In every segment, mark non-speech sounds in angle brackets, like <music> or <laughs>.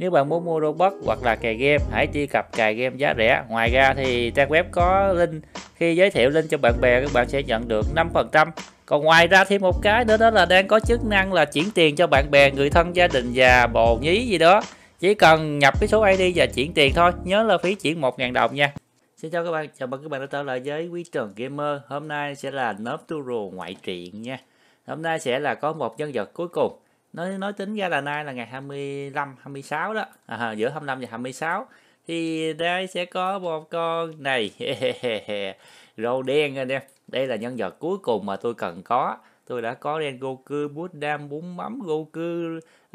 Nếu bạn muốn mua robot hoặc là cài game, hãy truy cập cài game giá rẻ. Ngoài ra thì trang web có link khi giới thiệu link cho bạn bè các bạn sẽ nhận được 5%. Còn ngoài ra thêm một cái nữa đó là đang có chức năng là chuyển tiền cho bạn bè, người thân, gia đình và bồ nhí gì đó. Chỉ cần nhập cái số ID và chuyển tiền thôi, nhớ là phí chuyển 1.000 đồng nha. Xin chào các bạn, chào mừng các bạn đã trở lại với Quý Trần Gamer. Hôm nay sẽ là Nớp Turo ngoại truyện nha. Hôm nay sẽ là có một nhân vật cuối cùng nói nói tính ra là nay là ngày 25 26 đó à, giữa 25 và 26 thì đây sẽ có một con này <laughs> râu đen anh em đây là nhân vật cuối cùng mà tôi cần có tôi đã có đen Goku Buddha bún mắm Goku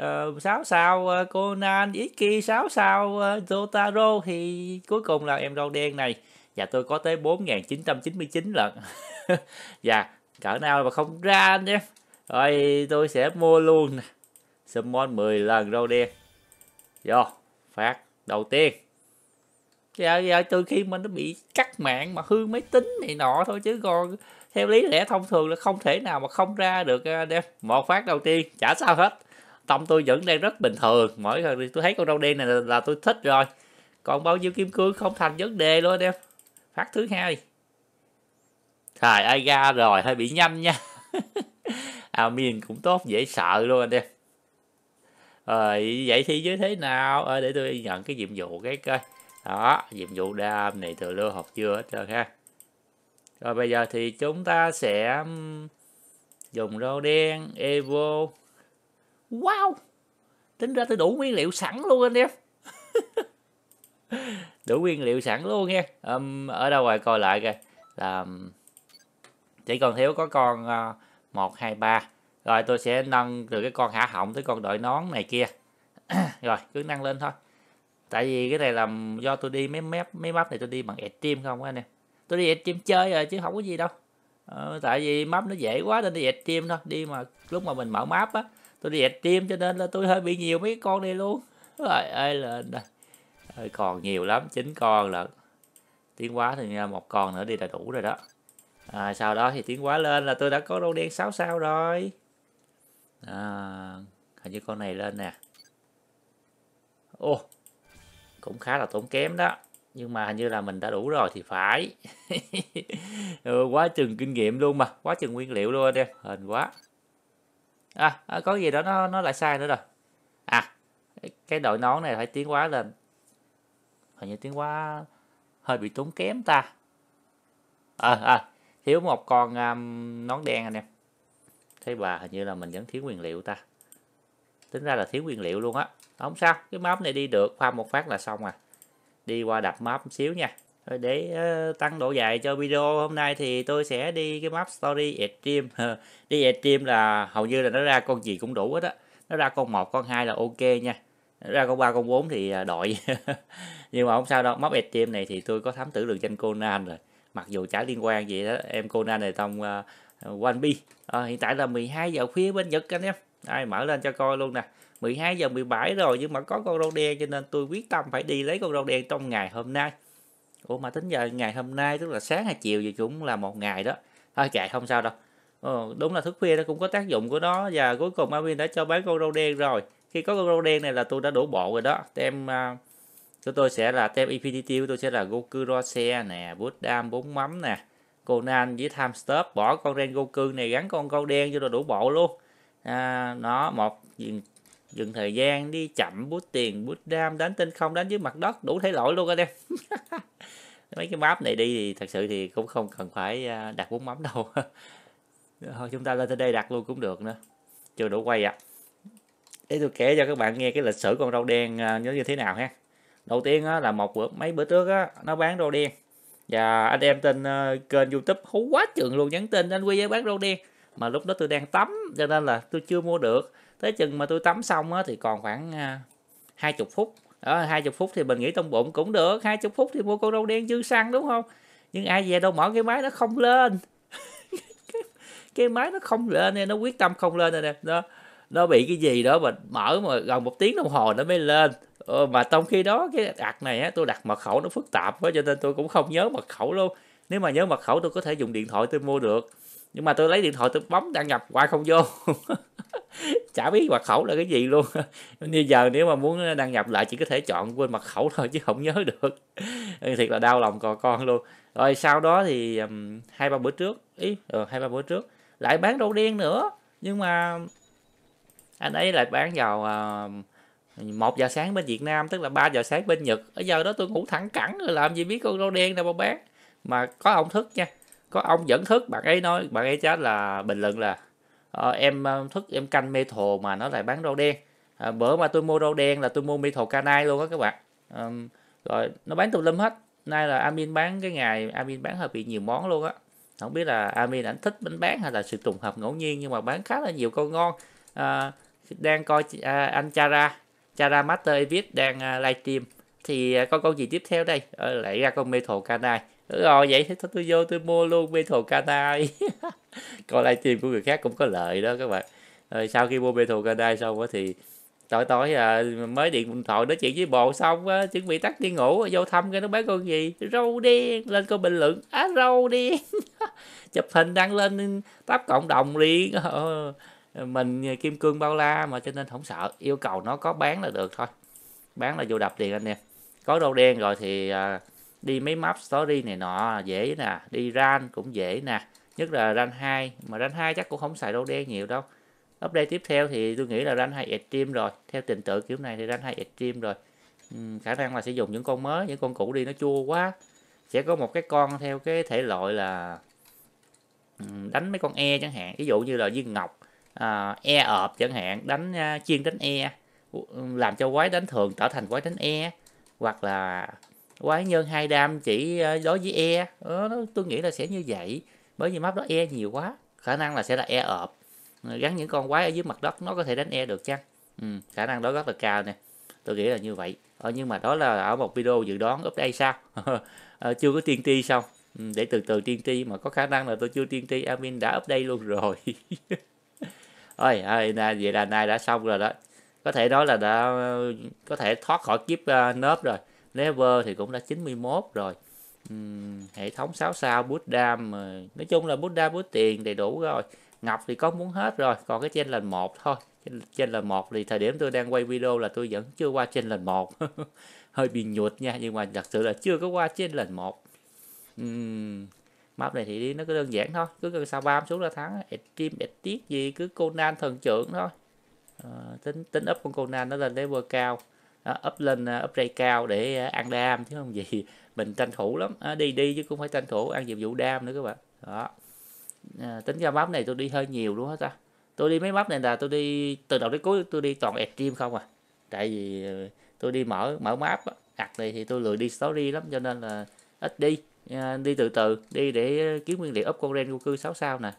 uh, sao uh, Conan Iki 6 sao uh, ờ, Zotaro thì cuối cùng là em râu đen này và tôi có tới 4.999 lần và <laughs> dạ, cỡ nào mà không ra anh em rồi tôi sẽ mua luôn nè Summon 10 lần râu đen. do phát đầu tiên. Dạ, dạ, từ khi mà nó bị cắt mạng mà hư máy tính này nọ thôi chứ còn theo lý lẽ thông thường là không thể nào mà không ra được à, đem một phát đầu tiên chả sao hết tâm tôi vẫn đang rất bình thường mỗi lần tôi thấy con râu đen này là, là tôi thích rồi còn bao nhiêu kim cương không thành vấn đề luôn anh em phát thứ hai Thầy ai ra rồi hơi bị nhanh nha Amin <laughs> à, cũng tốt dễ sợ luôn anh em ờ, vậy thì như thế nào ờ, để tôi nhận cái nhiệm vụ cái coi đó nhiệm vụ đa âm này từ lưu học chưa hết rồi ha rồi bây giờ thì chúng ta sẽ dùng rau đen evo wow tính ra tôi đủ nguyên liệu sẵn luôn anh em <laughs> đủ nguyên liệu sẵn luôn nha um, ở đâu rồi coi lại coi là chỉ còn thiếu có con ờ, một hai ba rồi tôi sẽ nâng từ cái con hạ họng tới con đội nón này kia <clears throat> rồi cứ nâng lên thôi tại vì cái này là do tôi đi mấy mép mấy mắt này tôi đi bằng tim không anh em tôi đi tim chơi rồi chứ không có gì đâu ờ, tại vì mắt nó dễ quá nên đi tim thôi đi mà lúc mà mình mở map á tôi đi tim cho nên là tôi hơi bị nhiều mấy con này luôn rồi ơi lên đây ơi còn nhiều lắm chín con lận tiến quá thì một con nữa đi là đủ rồi đó à, sau đó thì tiến quá lên là tôi đã có đô đen 6 sao rồi à, hình như con này lên nè ô cũng khá là tốn kém đó nhưng mà hình như là mình đã đủ rồi thì phải <laughs> ừ, quá chừng kinh nghiệm luôn mà quá chừng nguyên liệu luôn em hên quá à, à, có gì đó nó nó lại sai nữa rồi à cái đội nón này phải tiến quá lên hình như tiến quá hơi bị tốn kém ta à, à, thiếu một con um, nón đen anh em thế bà hình như là mình vẫn thiếu nguyên liệu ta tính ra là thiếu nguyên liệu luôn á không sao cái map này đi được pha một phát là xong à đi qua đập map xíu nha để ờ, tăng độ dài cho video hôm nay thì tôi sẽ đi cái map story extreme <laughs> đi extreme là hầu như là nó ra con gì cũng đủ hết á nó ra con một con hai là ok nha nó ra con ba con bốn thì ờ, đội <laughs> nhưng mà không sao đâu map extreme này thì tôi có thám tử đường danh Conan rồi mặc dù chả liên quan gì đó em Conan này trong uh, ờ, One Bi à, ờ, hiện tại là 12 giờ khuya bên Nhật anh em ai mở lên cho coi luôn nè 12 giờ 17 rồi nhưng mà có con rau đen cho nên tôi quyết tâm phải đi lấy con rau đen trong ngày hôm nay Ủa mà tính giờ ngày hôm nay tức là sáng hay chiều gì cũng là một ngày đó thôi chạy không sao đâu ờ, đúng là thức khuya nó cũng có tác dụng của nó và cuối cùng Marvin đã cho bán con rau đen rồi khi có con rau đen này là tôi đã đổ bộ rồi đó tem uh, của tôi sẽ là tem EPTT của tôi sẽ là Goku Rose nè bút đam bốn mắm nè Conan với Time Stop bỏ con Ren Goku này gắn con câu đen cho là đủ bộ luôn à, nó một dừng, dừng thời gian đi chậm bút tiền bút đam đánh tên không đánh dưới mặt đất đủ thể lỗi luôn anh em <laughs> mấy cái map này đi thì thật sự thì cũng không cần phải à, đặt bút mắm đâu <laughs> thôi chúng ta lên tới đây đặt luôn cũng được nữa chưa đủ quay ạ à. để tôi kể cho các bạn nghe cái lịch sử con rau đen à, nó như thế nào ha đầu tiên á, là một bữa mấy bữa trước á, nó bán rau đen và dạ, anh em trên uh, ờ, kênh youtube hú quá trường luôn nhắn tin anh quy với bác rau đen mà lúc đó tôi đang tắm cho nên là tôi chưa mua được tới chừng mà tôi tắm xong á, thì còn khoảng ờ, hai uh, chục phút ở hai chục phút thì mình nghĩ trong bụng cũng được hai chục phút thì mua con rau đen chưa xăng đúng không nhưng ai về đâu mở cái máy nó không lên cái, <laughs> cái máy nó không lên nên nó quyết tâm không lên rồi nè nó nó bị cái gì đó mà mở mà gần một tiếng đồng hồ nó mới lên ờ, mà trong khi đó cái đặt này á, tôi đặt mật khẩu nó phức tạp quá cho nên tôi cũng không nhớ mật khẩu luôn nếu mà nhớ mật khẩu tôi có thể dùng điện thoại tôi mua được nhưng mà tôi lấy điện thoại tôi bấm đăng nhập qua không vô <laughs> chả biết mật khẩu là cái gì luôn <laughs> như giờ nếu mà muốn đăng nhập lại chỉ có thể chọn quên mật khẩu thôi chứ không nhớ được ừ, thiệt là đau lòng cò con luôn rồi sau đó thì um, hai ba bữa trước ý ừ, hai ba bữa trước lại bán đồ đen nữa nhưng mà anh ấy lại bán vào uh, một giờ sáng bên Việt Nam tức là 3 giờ sáng bên Nhật ở giờ đó tôi ngủ thẳng cẳng rồi làm gì biết con rau đen nào mà bán mà có ông thức nha có ông dẫn thức bạn ấy nói bạn ấy chết là bình luận là ờ, em ờ, thức em canh mê thồ mà nó lại bán rau đen à, bữa mà tôi mua rau đen là tôi mua mê thồ canai luôn á các bạn à, rồi nó bán tùm lum hết nay là Amin bán cái ngày Amin bán hơi bị nhiều món luôn á không biết là Amin ảnh thích bánh bán hay là sự trùng hợp ngẫu nhiên nhưng mà bán khá là nhiều con ngon à, đang coi à, anh Chara Chara Master Avis đang à, livestream thì à, có con gì tiếp theo đây ờ, lại ra con Metal Canine Đúng rồi ờ, vậy thì tôi vô tôi mua luôn Metal Canine <laughs> coi livestream của người khác cũng có lợi đó các bạn rồi ờ, sau khi mua Metal Canine xong thì tối tối à, mới điện thoại nói chuyện với bộ xong á, chuẩn bị tắt đi ngủ vô thăm cái nó bán con gì râu đen lên coi bình luận á à, râu đen <laughs> chụp hình đăng lên tắp cộng đồng liền ờ, mình kim cương bao la mà cho nên không sợ yêu cầu nó có bán là được thôi bán là vô đập tiền anh em có đâu đen rồi thì à, đi mấy map story này nọ dễ nè đi ran cũng dễ nè nhất là ran 2 mà ran 2 chắc cũng không xài đâu đen nhiều đâu update tiếp theo thì tôi nghĩ là ran 2 extreme rồi theo trình tự kiểu này thì ran 2 extreme rồi khả năng là sẽ dùng những con mới những con cũ đi nó chua quá sẽ có một cái con theo cái thể loại là đánh mấy con e chẳng hạn ví dụ như là viên ngọc à, e ợp chẳng hạn đánh uh, chiên đánh e làm cho quái đánh thường trở thành quái đánh e hoặc là quái nhân hai đam chỉ à, đối với e đó, ờ, tôi nghĩ là sẽ như vậy bởi vì map đó e nhiều quá khả năng là sẽ là e ợp ờ, gắn những con quái ở dưới mặt đất nó có thể đánh e được chăng ừ, khả năng đó rất là cao nè tôi nghĩ là như vậy ờ, nhưng mà đó là ở một video dự đoán đây sao <laughs> ờ, chưa có tiên tri xong ừ, để từ từ tiên tri mà có khả năng là tôi chưa tiên tri admin đã update luôn rồi <laughs> ôi vậy là nay đã xong rồi đó có thể nói là đã có thể thoát khỏi kiếp uh, nớp rồi level thì cũng đã 91 rồi hệ thống 6 sao bút đam ờ, nói chung là bút đam bút tiền đầy đủ rồi ngọc thì có muốn hết rồi còn cái trên lần một thôi trên lần một thì thời điểm tôi đang quay video là tôi vẫn chưa qua trên lần một <laughs> hơi bị nhụt nha nhưng mà thật sự là chưa có qua trên lần một uhm, map này thì nó cứ đơn giản thôi cứ cần sao bam xuống là thắng stream tiết gì cứ Conan thần trưởng thôi à, tính tính up con Conan nó lên level cao à, up lên ờ, uh, ray cao để ờ, ăn đam chứ không gì <laughs> mình tranh thủ lắm à, đi đi chứ cũng phải tranh thủ ăn nhiệm vụ đam nữa các bạn đó à, tính ra map này tôi đi hơi nhiều luôn hết ta tôi đi mấy map này là tôi đi từ đầu đến cuối tôi đi toàn stream không à tại vì tôi đi mở mở map đặt này thì tôi lười đi story lắm cho nên là ít đi đi từ từ đi để ờ, kiếm nguyên liệu up con ren goku 6 sao nè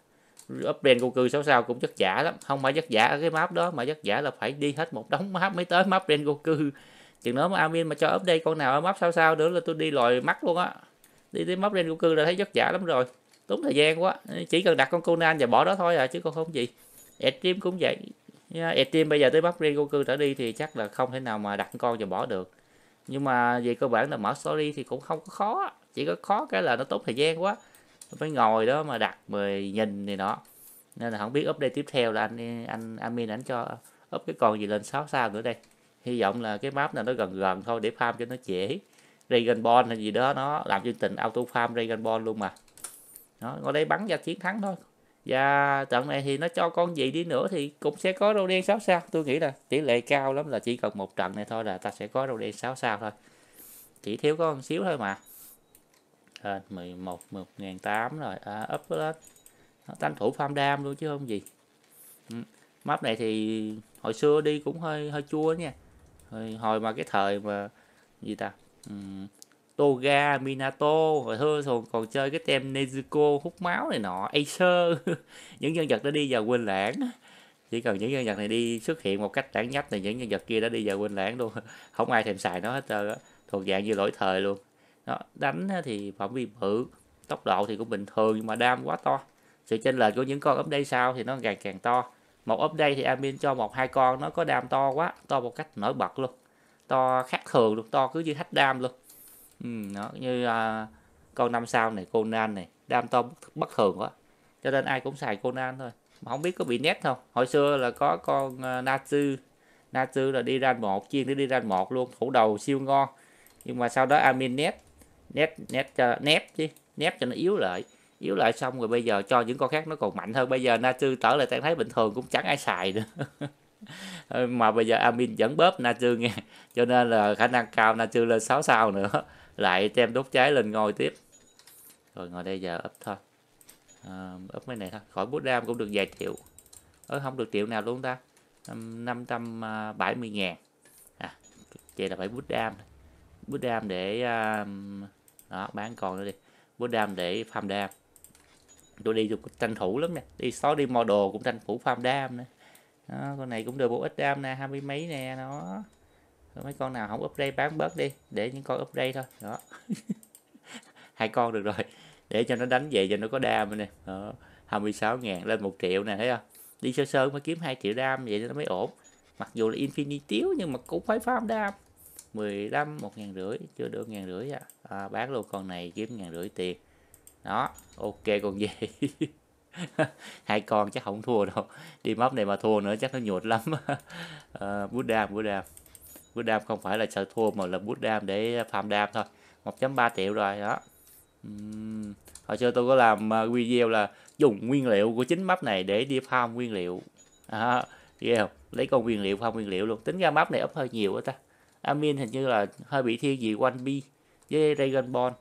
up ren goku 6 sao cũng rất giả lắm không phải rất giả ở cái map đó mà rất giả là phải đi hết một đống map mới tới map ren goku chừng nữa mà admin mà cho up đây con nào ở map sao sao nữa là tôi đi lòi mắt luôn á đi tới map ren goku là thấy rất giả lắm rồi tốn thời gian quá chỉ cần đặt con Conan và bỏ đó thôi à chứ còn không gì Extreme cũng vậy yeah, bây giờ tới map ren Goku trở đi thì chắc là không thể nào mà đặt con và bỏ được nhưng mà về cơ bản là mở story thì cũng không có khó chỉ có khó cái là nó tốn thời gian quá phải ngồi đó mà đặt rồi nhìn này nọ nên là không biết update tiếp theo là anh anh admin anh cho up cái con gì lên 6 sao nữa đây hy vọng là cái map này nó gần gần thôi để farm cho nó dễ Dragon Ball hay gì đó nó làm chương trình auto farm Dragon Ball luôn mà nó ngồi đây bắn ra chiến thắng thôi và trận này thì nó cho con gì đi nữa thì cũng sẽ có râu đen 6 sao tôi nghĩ là tỷ lệ cao lắm là chỉ cần một trận này thôi là ta sẽ có râu đen 6 sao thôi chỉ thiếu có một xíu thôi mà lên 11 108 rồi à, up lên tranh thủ farm đam luôn chứ không gì ừ. map này thì hồi xưa đi cũng hơi hơi chua nha hồi, hồi mà cái thời mà gì ta ừ. Toga, Minato, hồi thưa còn, còn chơi cái tem Nezuko hút máu này nọ, Acer <laughs> Những nhân vật đã đi vào quên lãng Chỉ cần những nhân vật này đi xuất hiện một cách đáng nhách thì những nhân vật kia đã đi vào quên lãng luôn <laughs> Không ai thèm xài nó hết trơn á Thuộc dạng như lỗi thời luôn đó, đánh thì phạm vi bự tốc độ thì cũng bình thường nhưng mà đam quá to sự chênh lệch của những con ấp đây sau thì nó càng càng to một ấp đây thì admin cho một hai con nó có đam to quá to một cách nổi bật luôn to khác thường luôn to cứ như thách đam luôn ừ, như uh, con năm sao này Conan này đam to bất, bất thường quá cho nên ai cũng xài Conan thôi mà không biết có bị nét không hồi xưa là có con uh, Natsu Natsu là đi ra một chiên để đi ra một luôn thủ đầu siêu ngon nhưng mà sau đó admin nét nét nét cho nép chứ nép cho nó yếu lại yếu lại xong rồi bây giờ cho những con khác nó còn mạnh hơn bây giờ na tư tở lại tan thấy bình thường cũng chẳng ai xài nữa <laughs> mà bây giờ amin vẫn bóp na tư nghe cho nên là khả năng cao na tư lên 6 sao nữa <laughs> lại tem đốt cháy lên ngồi tiếp rồi ngồi đây giờ ấp thôi ấp à, uh, mấy này thôi khỏi bút đam cũng được vài triệu ở không được triệu nào luôn ta 570 à, ngàn à, vậy là phải bút đam bút đam để uh, đó bán con nữa đi búa đam để farm đam tôi đi dùng tranh thủ lắm nè đi xóa đi model cũng tranh thủ farm đam nữa đó, con này cũng được bộ ít đam nè hai mươi mấy nè nó mấy con nào không update bán bớt đi để những con update thôi đó <laughs> hai con được rồi để cho nó đánh về cho nó có đam nè đó. 26 ngàn lên 1 triệu nè thấy không đi sơ sơ mới kiếm 2 triệu đam vậy nó mới ổn mặc dù là infinity tiếu nhưng mà cũng phải farm đam 15 một ngàn rưỡi chưa được ngàn rưỡi à à, bán luôn con này kiếm ngàn rưỡi tiền đó ok con gì <laughs> hai con chắc không thua đâu đi móc này mà thua nữa chắc nó nhuột lắm à, <laughs> bút đam bút đam bút đam không phải là sợ thua mà là bút đam để farm đam thôi 1.3 triệu rồi đó hồi xưa tôi có làm ờ, video là dùng nguyên liệu của chính map này để đi farm nguyên liệu à, ghê không lấy con nguyên liệu farm nguyên liệu luôn tính ra map này ấp hơi nhiều á ta admin hình như là hơi bị thiên gì quanh bi với Dragon Ball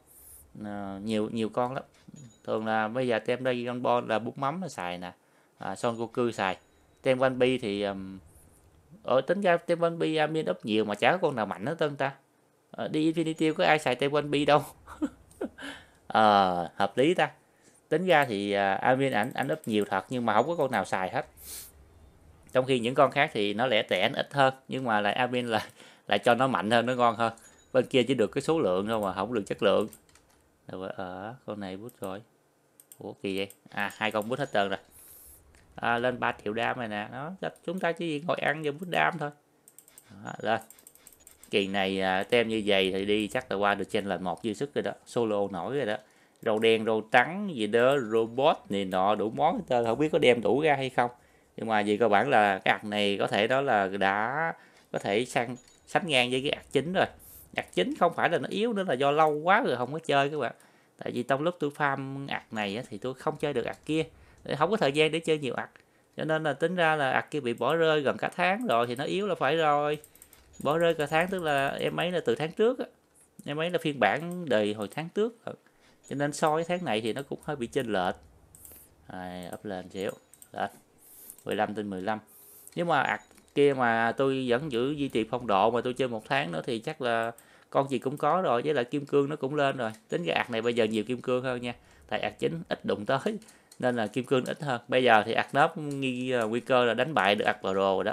à, nhiều nhiều con lắm thường là bây giờ tem Dragon Ball là bút mắm là xài nè à, Son Goku xài tem One Piece thì um, ở tính ra tem One Piece admin up nhiều mà chả có con nào mạnh hết tân ta à, đi Infinity có ai xài tem One Piece đâu à, <laughs> hợp lý ta tính ra thì à, admin ảnh ảnh up nhiều thật nhưng mà không có con nào xài hết trong khi những con khác thì nó lẻ tẻ ít hơn nhưng mà lại admin là lại cho nó mạnh hơn nó ngon hơn bên kia chỉ được cái số lượng thôi mà không được chất lượng rồi ở ờ, con này bút rồi ủa kì vậy à hai con bút hết tơn rồi à, lên 3 triệu đam này nè nó chúng ta chỉ ngồi ăn và bút đam thôi đó, lên kỳ này à, tem như vậy thì đi chắc là qua được trên là một dư sức rồi đó solo nổi rồi đó râu đen râu trắng gì đó robot này nọ đủ món tên không biết có đem đủ ra hay không nhưng mà vì cơ bản là cái ạc này có thể đó là đã có thể sang sánh ngang với cái ạc chính rồi đặc chính không phải là nó yếu nữa là do lâu quá rồi không có chơi các bạn tại vì trong lúc tôi farm ạc này thì tôi không chơi được ạc kia không có thời gian để chơi nhiều ạc cho nên là tính ra là ạc kia bị bỏ rơi gần cả tháng rồi thì nó yếu là phải rồi bỏ rơi cả tháng tức là em ấy là từ tháng trước em ấy là phiên bản đầy hồi tháng trước ừ. cho nên so với tháng này thì nó cũng hơi bị chênh lệch à, up lên xíu lên 15 trên 15 nếu mà ạc kia mà tôi vẫn giữ duy trì phong độ mà tôi chơi một tháng nữa thì chắc là con gì cũng có rồi với lại kim cương nó cũng lên rồi tính cái ạc này bây giờ nhiều kim cương hơn nha tại ạc chính ít đụng tới nên là kim cương ít hơn bây giờ thì ạc nớp nghi ờ, nguy cơ là đánh bại được ạc pro rồi đó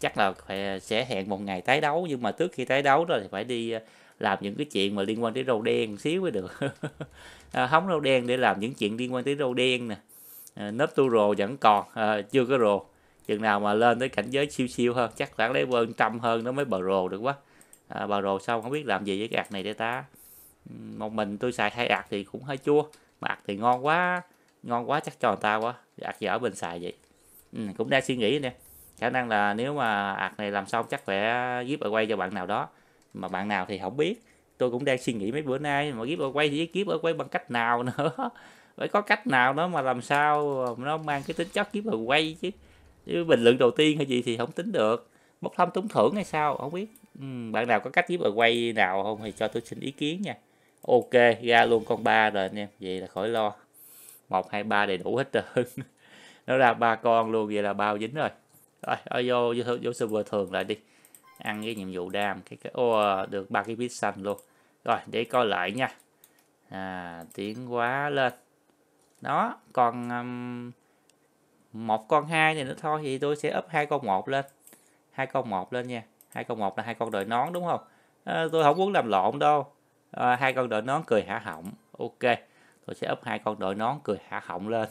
chắc là phải ờ, sẽ hẹn một ngày tái đấu nhưng mà trước khi tái đấu rồi thì phải đi ờ, làm những cái chuyện mà liên quan tới râu đen xíu mới được <laughs> à, hóng râu đen để làm những chuyện liên quan tới râu đen nè à, nớp tu rồ vẫn còn à, chưa có rồ chừng nào mà lên tới cảnh giới siêu siêu hơn chắc khoảng lấy hơn trăm hơn nó mới bờ rồ được quá à, bờ rồ xong không biết làm gì với cái ạc này để ta một mình tôi xài hai ạc thì cũng hơi chua mà ạc thì ngon quá ngon quá chắc cho người ta quá ạc dở bên xài vậy ừ, cũng đang suy nghĩ nè khả năng là nếu mà ạc này làm xong chắc phải giúp ở quay cho bạn nào đó mà bạn nào thì không biết tôi cũng đang suy nghĩ mấy bữa nay mà giúp ở quay thì ở quay bằng cách nào <laughs> nữa phải có cách nào đó mà làm sao nó mang cái tính chất ở quay chứ chứ bình luận đầu tiên hay gì thì không tính được bốc thăm trúng thưởng hay sao không biết ừ, bạn nào có cách giúp ở quay nào không thì cho tôi xin ý kiến nha ok ra luôn con ba rồi anh em vậy là khỏi lo một hai ba đầy đủ hết trơn <laughs> nó ra ba con luôn vậy là bao dính rồi rồi ở vô, vô vô server thường lại đi ăn cái nhiệm vụ đam cái cái ô oh, được ba cái bít xanh luôn rồi để coi lại nha à, tiến quá lên đó còn um, một con hai thì nó thôi thì tôi sẽ up hai con một lên hai con một lên nha hai con một là hai con đội nón đúng không à, tôi không muốn làm lộn đâu à, hai con đội nón cười hả họng ok tôi sẽ up hai con đội nón cười hả họng lên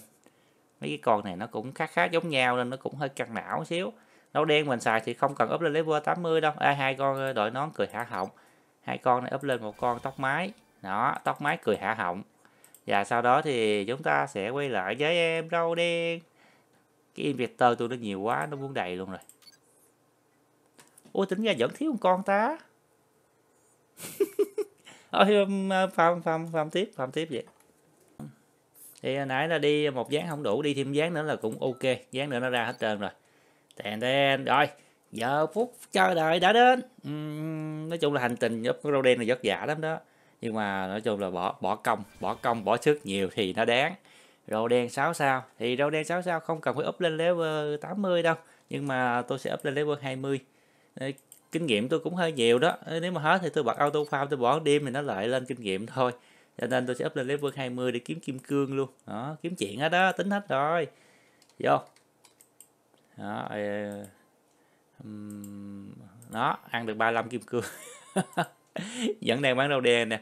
mấy cái con này nó cũng khá khá giống nhau nên nó cũng hơi căng não xíu nấu đen mình xài thì không cần up lên level 80 đâu à, hai con ờ, đội nón cười hạ họng hai con này up lên một con tóc mái đó tóc mái cười hạ họng và sau đó thì chúng ta sẽ quay lại với em râu đen cái inverter tôi nó nhiều quá nó muốn đầy luôn rồi ôi tính ra vẫn thiếu một con ta <laughs> ôi um, uh, phạm phạm phạm tiếp phạm tiếp vậy thì hồi nãy là đi một dáng không đủ đi thêm dáng nữa là cũng ok dáng nữa nó ra hết trơn rồi tèn tèn rồi giờ phút chờ đợi đã đến uhm, nói chung là hành trình giúp râu đen là vất vả lắm đó nhưng mà nói chung là bỏ bỏ công bỏ công bỏ sức nhiều thì nó đáng rau đen 6 sao thì rau đen 6 sao không cần phải up lên level 80 đâu nhưng mà tôi sẽ up lên level 20 kinh nghiệm tôi cũng hơi nhiều đó nếu mà hết thì tôi bật auto farm tôi bỏ đêm thì nó lại lên kinh nghiệm thôi cho nên tôi sẽ up lên level 20 để kiếm kim cương luôn đó kiếm chuyện hết đó tính hết rồi vô đó, uh, um, đó ăn được 35 kim cương <laughs> vẫn đang bán rau đen nè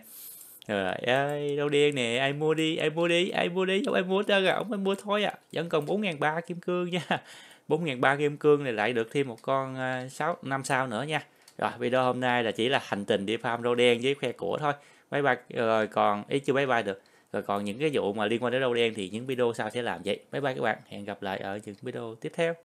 rồi ơi đâu đen nè ai mua đi ai mua đi ai mua đi không ai mua tớ rồi ông ai mua thôi à vẫn còn bốn ngàn ba kim cương nha <laughs> bốn ngàn ba kim cương này lại được thêm một con à, sáu năm sao nữa nha rồi video hôm nay là chỉ là hành trình đi farm rau đen với khoe của thôi bye bye rồi còn ý chưa bye bye được rồi còn những cái vụ mà liên quan đến rau đen thì những video sau sẽ làm vậy bye bye các bạn hẹn gặp lại ở những video tiếp theo